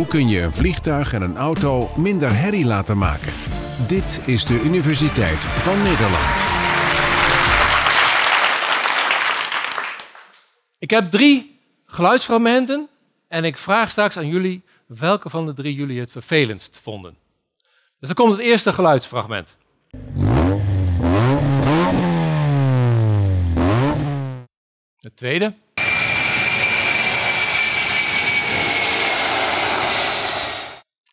Hoe kun je een vliegtuig en een auto minder herrie laten maken? Dit is de Universiteit van Nederland. Ik heb drie geluidsfragmenten en ik vraag straks aan jullie welke van de drie jullie het vervelendst vonden. Dus dan komt het eerste geluidsfragment. Het tweede.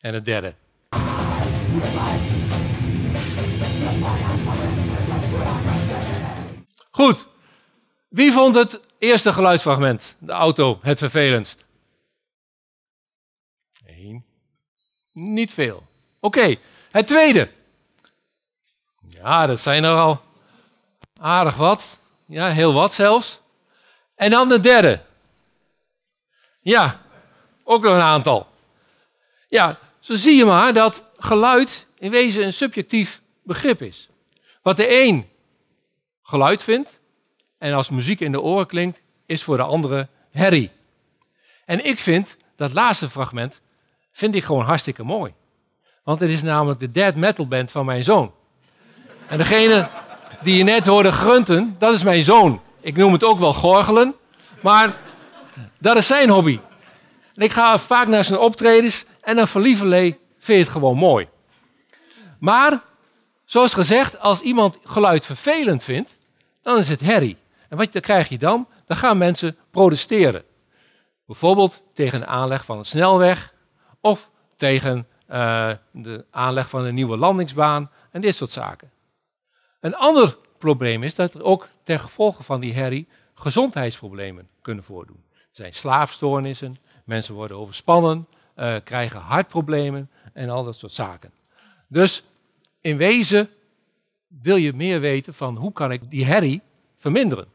En het derde. Goed. Wie vond het eerste geluidsfragment, de auto, het vervelendst? Eén. Niet veel. Oké, het tweede. Ja, dat zijn er al aardig wat. Ja, heel wat zelfs. En dan de derde. Ja, ook nog een aantal. Ja, zo zie je maar dat geluid in wezen een subjectief begrip is. Wat de een geluid vindt en als muziek in de oren klinkt, is voor de andere herrie. En ik vind dat laatste fragment vind ik gewoon hartstikke mooi. Want het is namelijk de dead metal band van mijn zoon. En degene die je net hoorde grunten, dat is mijn zoon. Ik noem het ook wel gorgelen, maar dat is zijn hobby. En ik ga vaak naar zijn optredens en een verlievelee vind je het gewoon mooi. Maar, zoals gezegd, als iemand geluid vervelend vindt, dan is het herrie. En wat krijg je dan? Dan gaan mensen protesteren. Bijvoorbeeld tegen de aanleg van een snelweg of tegen eh, de aanleg van een nieuwe landingsbaan en dit soort zaken. Een ander probleem is dat er ook ten gevolge van die herrie gezondheidsproblemen kunnen voordoen. Er zijn slaapstoornissen, mensen worden overspannen, eh, krijgen hartproblemen en al dat soort zaken. Dus in wezen wil je meer weten van hoe kan ik die herrie verminderen.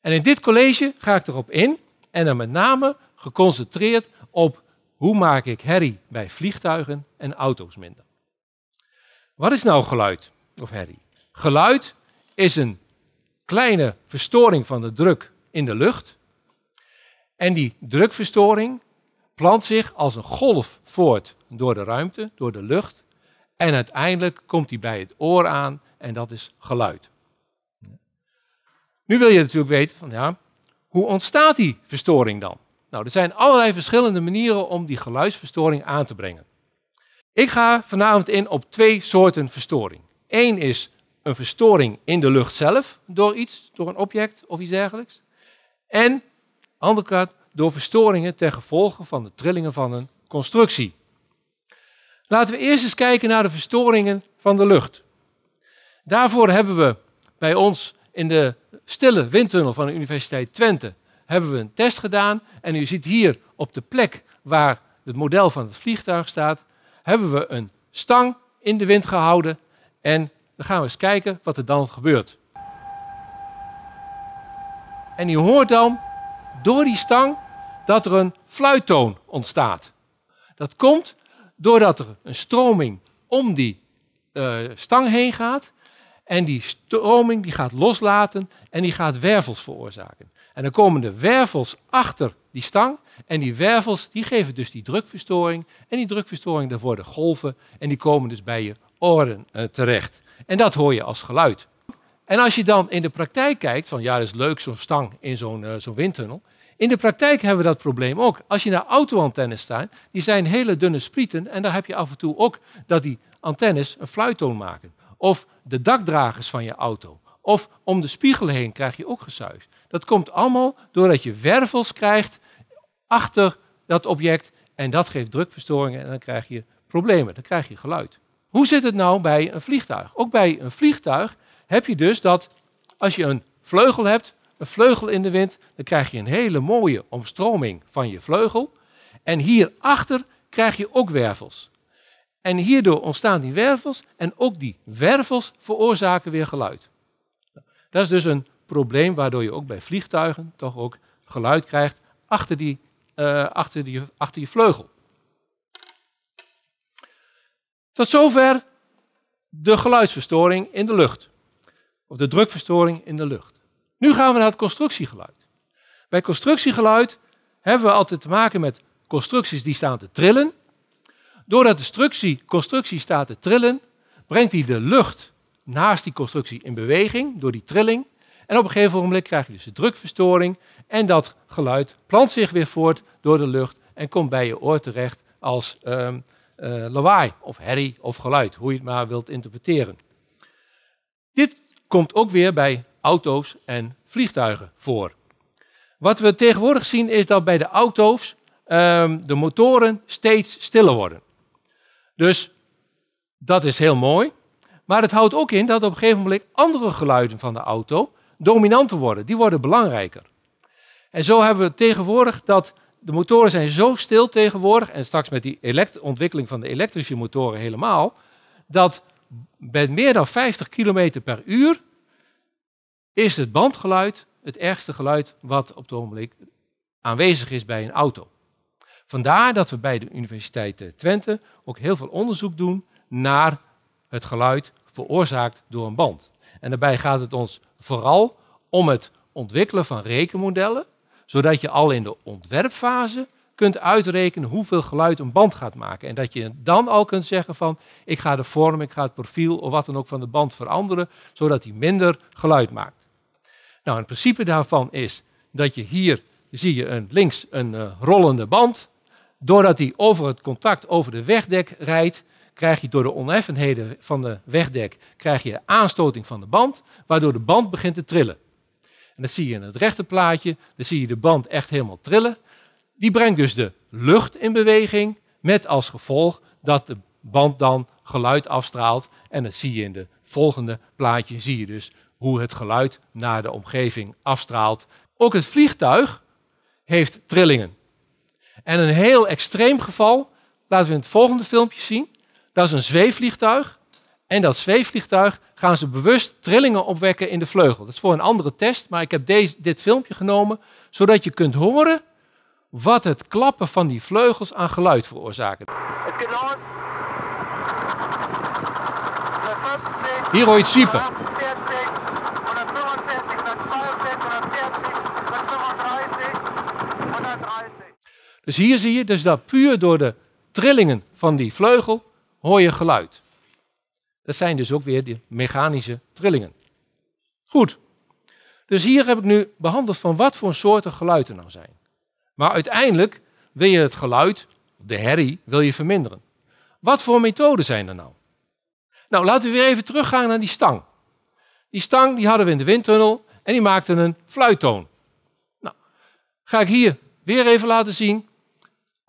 En in dit college ga ik erop in en dan met name geconcentreerd op hoe maak ik herrie bij vliegtuigen en auto's minder. Wat is nou geluid of herrie? Geluid is een kleine verstoring van de druk in de lucht. En die drukverstoring plant zich als een golf voort door de ruimte, door de lucht. En uiteindelijk komt hij bij het oor aan en dat is geluid. Nu wil je natuurlijk weten van ja, hoe ontstaat die verstoring dan? Nou, er zijn allerlei verschillende manieren om die geluidsverstoring aan te brengen. Ik ga vanavond in op twee soorten verstoring. Eén is een verstoring in de lucht zelf door iets, door een object of iets dergelijks. En, andere kant, door verstoringen ten gevolge van de trillingen van een constructie. Laten we eerst eens kijken naar de verstoringen van de lucht. Daarvoor hebben we bij ons in de stille windtunnel van de Universiteit Twente hebben we een test gedaan. En u ziet hier op de plek waar het model van het vliegtuig staat, hebben we een stang in de wind gehouden. En dan gaan we eens kijken wat er dan gebeurt. En u hoort dan door die stang dat er een fluittoon ontstaat. Dat komt doordat er een stroming om die eh, stang heen gaat. En die stroming die gaat loslaten en die gaat wervels veroorzaken. En dan komen de wervels achter die stang. En die wervels die geven dus die drukverstoring. En die drukverstoring, daar worden golven. En die komen dus bij je oren eh, terecht. En dat hoor je als geluid. En als je dan in de praktijk kijkt, van ja, dat is leuk zo'n stang in zo'n eh, zo'n windtunnel. In de praktijk hebben we dat probleem ook. Als je naar autoantennes staat, die zijn hele dunne sprieten en daar heb je af en toe ook dat die antennes een fluittoon maken. Of de dakdragers van je auto. Of om de spiegel heen krijg je ook gesuis. Dat komt allemaal doordat je wervels krijgt achter dat object en dat geeft drukverstoringen en dan krijg je problemen, dan krijg je geluid. Hoe zit het nou bij een vliegtuig? Ook bij een vliegtuig heb je dus dat als je een vleugel hebt, een vleugel in de wind, dan krijg je een hele mooie omstroming van je vleugel. En hierachter krijg je ook wervels. En hierdoor ontstaan die wervels en ook die wervels veroorzaken weer geluid. Dat is dus een probleem waardoor je ook bij vliegtuigen toch ook geluid krijgt achter, die, eh, achter, die, achter je vleugel. Tot zover de geluidsverstoring in de lucht. Of de drukverstoring in de lucht. Nu gaan we naar het constructiegeluid. Bij constructiegeluid hebben we altijd te maken met constructies die staan te trillen. Doordat de structie, constructie staat te trillen, brengt hij de lucht naast die constructie in beweging door die trilling. En op een gegeven moment krijg je dus de drukverstoring en dat geluid plant zich weer voort door de lucht en komt bij je oor terecht als ehm, eh, lawaai of herrie of geluid, hoe je het maar wilt interpreteren. Dit komt ook weer bij auto's en vliegtuigen voor. Wat we tegenwoordig zien is dat bij de auto's ehm, de motoren steeds stiller worden. Dus dat is heel mooi. Maar het houdt ook in dat op een gegeven moment andere geluiden van de auto dominanter worden. Die worden belangrijker. En zo hebben we tegenwoordig dat de motoren zijn zo stil tegenwoordig, en straks met die ontwikkeling van de elektrische motoren helemaal, dat bij meer dan 50 km per uur is het bandgeluid het ergste geluid wat op het ogenblik aanwezig is bij een auto. Vandaar dat we bij de Universiteit eh, Twente ook heel veel onderzoek doen naar het geluid veroorzaakt door een band. En daarbij gaat het ons vooral om het ontwikkelen van rekenmodellen, zodat je al in de ontwerpfase kunt uitrekenen hoeveel geluid een band gaat maken. En dat je dan al kunt zeggen van ik ga de vorm, ik ga het profiel of wat dan ook van de band veranderen, zodat hij minder geluid maakt. Nou, het principe daarvan is dat je hier zie je een, links een eh, rollende band. Doordat die over het contact over de wegdek rijdt, krijg je door de oneffenheden van de wegdek krijg je aanstoting van de band, waardoor de band begint te trillen. En dat zie je in het rechte plaatje, dan zie je de band echt helemaal trillen. Die brengt dus de lucht in beweging, met als gevolg dat de band dan geluid afstraalt. En dat zie je in de volgende plaatje, zie je dus hoe het geluid naar de omgeving afstraalt. Ook het vliegtuig heeft trillingen. En een heel extreem geval laten we in het volgende filmpje zien. Dat is een zweefvliegtuig. En dat zweefvliegtuig gaan ze bewust trillingen opwekken in de vleugel. Dat is voor een andere test, maar ik heb deze, dit filmpje genomen zodat je kunt horen wat het klappen van die vleugels aan geluid veroorzaken. Hier hoor je het siepen. Dus hier zie je dus dat puur door de trillingen van die vleugel hoor je geluid. Dat zijn dus ook weer die mechanische trillingen. Goed. Dus hier heb ik nu behandeld van wat voor soorten geluiden nou zijn. Maar uiteindelijk wil je het geluid, de herrie, wil je verminderen. Wat voor methoden zijn er nou? Nou, laten we weer even teruggaan naar die stang. Die stang die hadden we in de windtunnel en die maakte een fluittoon. Nou, ga ik hier weer even laten zien.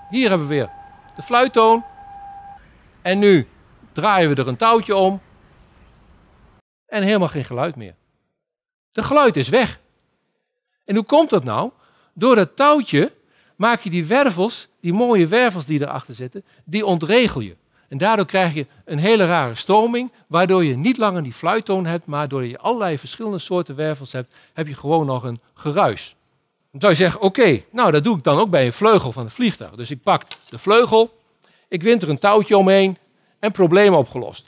Hier hebben we weer de fluittoon. En nu draaien we er een touwtje om. En helemaal geen geluid meer. De geluid is weg. En hoe komt dat nou? Door dat touwtje maak je die wervels, die mooie wervels die erachter zitten, die ontregel je. En daardoor krijg je een hele rare stroming, waardoor je niet langer die fluittoon hebt, maar door je allerlei verschillende soorten wervels hebt, heb je gewoon nog een geruis. Dan zou je zeggen, oké, nou dat doe ik dan ook bij een vleugel van het vliegtuig. Dus ik pak de vleugel, ik wind er een touwtje omheen en probleem opgelost.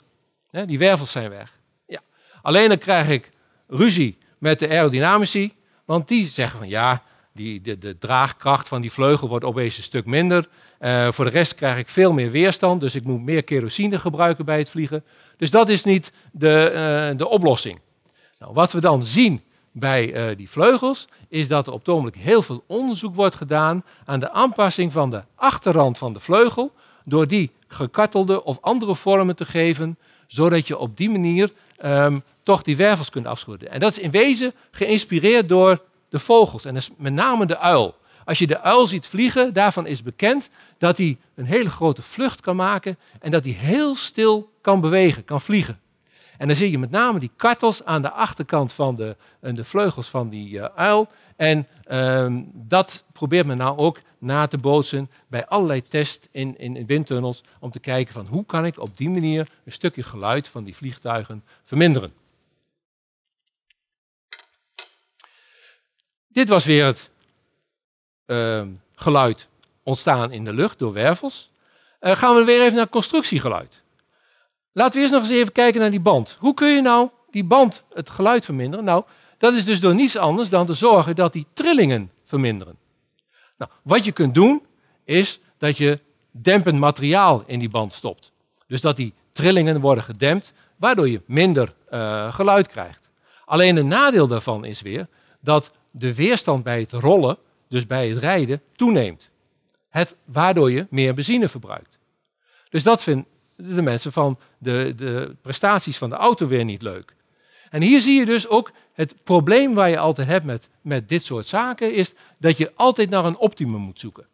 die wervels zijn weg. Ja. Alleen dan krijg ik ruzie met de aerodynamici, want die zeggen van ja, die, de, de draagkracht van die vleugel wordt opeens een stuk minder. Eh, voor de rest krijg ik veel meer weerstand, dus ik moet meer kerosine gebruiken bij het vliegen. Dus dat is niet de, eh, de oplossing. Nou, wat we dan zien bij eh, die vleugels is dat er op het ogenblik heel veel onderzoek wordt gedaan aan de aanpassing van de achterrand van de vleugel, door die gekartelde of andere vormen te geven, zodat je op die manier ehm, toch die wervels kunt afschudden. En dat is in wezen geïnspireerd door de vogels en met name de uil. Als je de uil ziet vliegen, daarvan is bekend dat hij een hele grote vlucht kan maken en dat hij heel stil kan bewegen, kan vliegen. En dan zie je met name die kartels aan de achterkant van de, de vleugels van die uh, uil. En ehm, dat probeert men nou ook na te bootsen bij allerlei tests in, in, windtunnels. Om te kijken van hoe kan ik op die manier een stukje geluid van die vliegtuigen verminderen. Dit was weer het ehm, geluid ontstaan in de lucht door wervels. Eh, gaan we weer even naar constructiegeluid. Laten we eerst nog eens even kijken naar die band. Hoe kun je nou die band het geluid verminderen? Nou, dat is dus door niets anders dan te zorgen dat die trillingen verminderen. Nou, wat je kunt doen, is dat je dempend materiaal in die band stopt. Dus dat die trillingen worden gedempt, waardoor je minder eh, geluid krijgt. Alleen een nadeel daarvan is weer dat de weerstand bij het rollen, dus bij het rijden, toeneemt. Het, waardoor je meer benzine verbruikt. Dus dat vind de mensen van de, de prestaties van de auto weer niet leuk. En hier zie je dus ook het probleem waar je altijd hebt met, met dit soort zaken, is dat je altijd naar een optimum moet zoeken.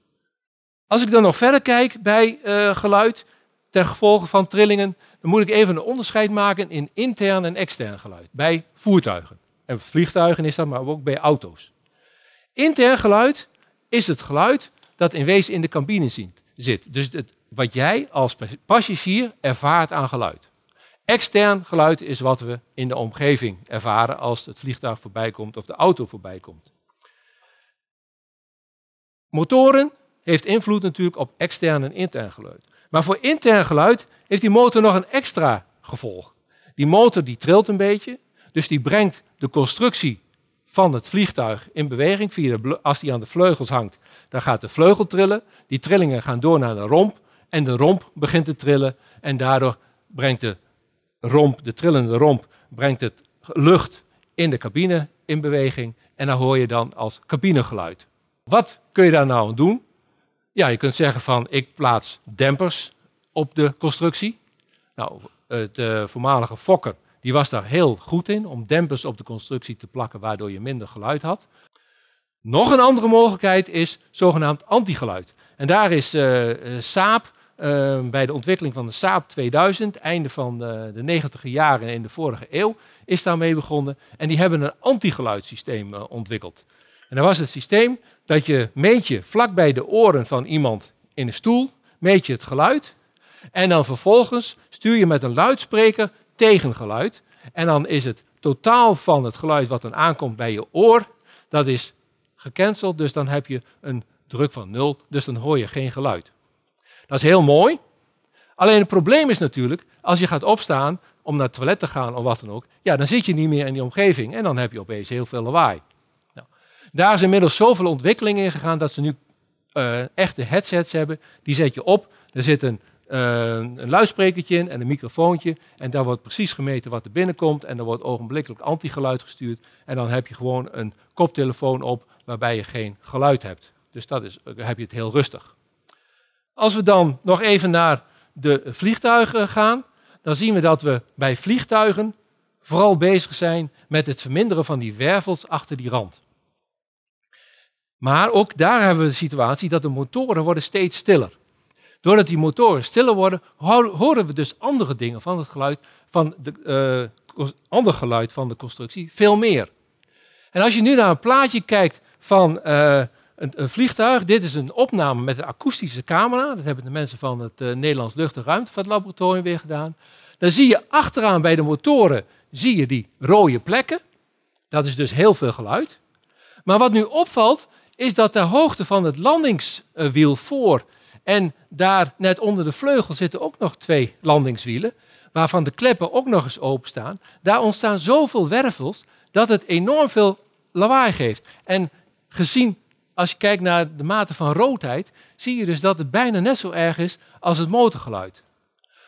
Als ik dan nog verder kijk bij eh, geluid ten gevolge van trillingen, dan moet ik even een onderscheid maken in intern en extern geluid. Bij voertuigen. En vliegtuigen is dat, maar ook bij auto's. Intern geluid is het geluid dat in wezen in de cabine zit. Dus het wat jij als passagier ervaart aan geluid. Extern geluid is wat we in de omgeving ervaren als het vliegtuig voorbij komt of de auto voorbij komt. Motoren heeft invloed natuurlijk op extern en intern geluid. Maar voor intern geluid heeft die motor nog een extra gevolg. Die motor die trilt een beetje, dus die brengt de constructie van het vliegtuig in beweging. Via de, als die aan de vleugels hangt, dan gaat de vleugel trillen. Die trillingen gaan door naar de romp en de romp begint te trillen. En daardoor brengt de romp, de trillende romp, brengt het lucht in de cabine in beweging. En dan hoor je dan als cabinegeluid. Wat kun je daar nou aan doen? Ja, je kunt zeggen van ik plaats dempers op de constructie. Nou, de eh, voormalige Fokker die was daar heel goed in om dempers op de constructie te plakken waardoor je minder geluid had. Nog een andere mogelijkheid is zogenaamd antigeluid. En daar is uh, eh, eh, Saab Ehm, bij de ontwikkeling van de Saab 2000, einde van de, de jaren en de vorige eeuw, is daarmee begonnen. En die hebben een antigeluidssysteem eh, ontwikkeld. En dat was het systeem dat je meet je vlak bij de oren van iemand in een stoel, meet je het geluid. En dan vervolgens stuur je met een luidspreker tegengeluid. En dan is het totaal van het geluid wat dan aankomt bij je oor, dat is gecanceld. Dus dan heb je een druk van nul, dus dan hoor je geen geluid. Dat is heel mooi. Alleen het probleem is natuurlijk, als je gaat opstaan om naar het toilet te gaan of wat dan ook, ja, dan zit je niet meer in die omgeving en dan heb je opeens heel veel lawaai. Nou, daar is inmiddels zoveel ontwikkeling in gegaan dat ze nu eh, echte headsets hebben. Die zet je op, er zit een, uh, een luidsprekertje in en een microfoontje en daar wordt precies gemeten wat er binnenkomt en er wordt ogenblikkelijk antigeluid gestuurd en dan heb je gewoon een koptelefoon op waarbij je geen geluid hebt. Dus dat is, heb je het heel rustig. Als we dan nog even naar de vliegtuigen gaan, dan zien we dat we bij vliegtuigen vooral bezig zijn met het verminderen van die wervels achter die rand. Maar ook daar hebben we de situatie dat de motoren worden steeds stiller. Doordat die motoren stiller worden, horen we dus andere dingen van het geluid van de, eh, ander geluid van de constructie veel meer. En als je nu naar een plaatje kijkt van eh, een, vliegtuig. Dit is een opname met een akoestische camera. Dat hebben de mensen van het eh, Nederlands Lucht- en Ruimtevaartlaboratorium weer gedaan. Dan zie je achteraan bij de motoren zie je die rode plekken. Dat is dus heel veel geluid. Maar wat nu opvalt, is dat de hoogte van het landingswiel voor en daar net onder de vleugel zitten ook nog twee landingswielen, waarvan de kleppen ook nog eens openstaan. Daar ontstaan zoveel wervels dat het enorm veel lawaai geeft. En gezien als je kijkt naar de mate van roodheid, zie je dus dat het bijna net zo erg is als het motorgeluid.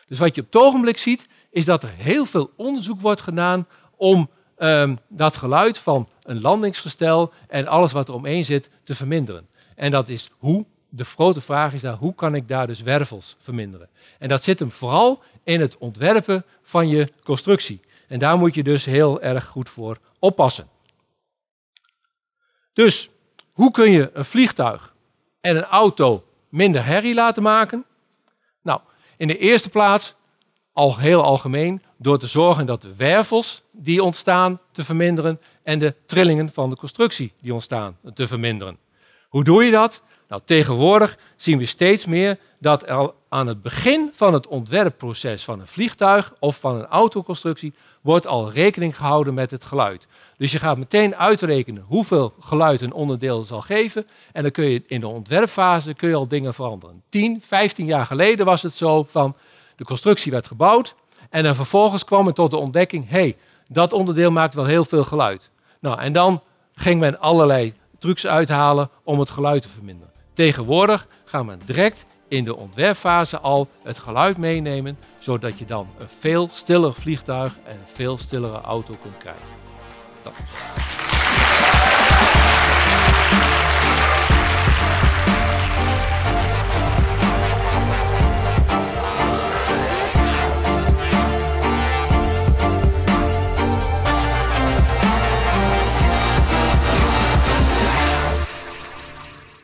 Dus wat je op het ogenblik ziet, is dat er heel veel onderzoek wordt gedaan om ehm, dat geluid van een landingsgestel en alles wat er omheen zit te verminderen. En dat is hoe, de grote vraag is daar, hoe kan ik daar dus wervels verminderen? En dat zit hem vooral in het ontwerpen van je constructie. En daar moet je dus heel erg goed voor oppassen. Dus hoe kun je een vliegtuig en een auto minder herrie laten maken? Nou, in de eerste plaats, al heel algemeen, door te zorgen dat de wervels die ontstaan te verminderen en de trillingen van de constructie die ontstaan te verminderen. Hoe doe je dat? Nou, tegenwoordig zien we steeds meer dat er aan het begin van het ontwerpproces van een vliegtuig of van een autoconstructie wordt al rekening gehouden met het geluid. Dus je gaat meteen uitrekenen hoeveel geluid een onderdeel zal geven. En dan kun je in de ontwerpfase kun je al dingen veranderen. 10, 15 jaar geleden was het zo van de constructie werd gebouwd. En dan vervolgens kwam men tot de ontdekking, hey, dat onderdeel maakt wel heel veel geluid. Nou, en dan ging men allerlei trucs uithalen om het geluid te verminderen. Tegenwoordig gaan we direct in de ontwerpfase al het geluid meenemen, zodat je dan een veel stiller vliegtuig en een veel stillere auto kunt krijgen. Dat is.